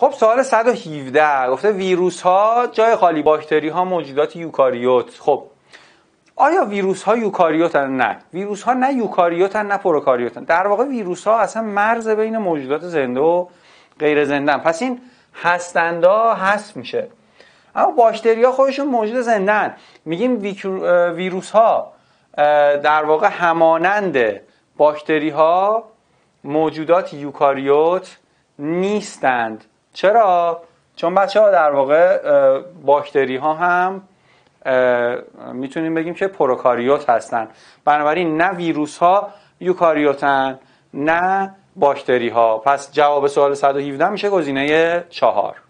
خب سوال 117 گفته ویروس ها جای خالی باکتری ها موجودات یوکاریوت خب آیا ویروس ها یوکاریوتن نه ویروس ها نه یوکاریوتن نه پروکاریوتن در واقع ویروس ها اصلا مرز بین موجودات زنده و غیر زنده پس این هستندا هست میشه اما باکتری ها خودشون موجود زندن میگیم ویروس ها در واقع همانند باکتری ها موجودات یوکاریوت نیستند چرا چون بچه ها در واقع باکتری ها هم میتونیم بگیم که پروکاریوت هستن بنابراین نه ویروس ها یوکاریوتن نه باکتری ها پس جواب سوال 117 میشه گزینه چهار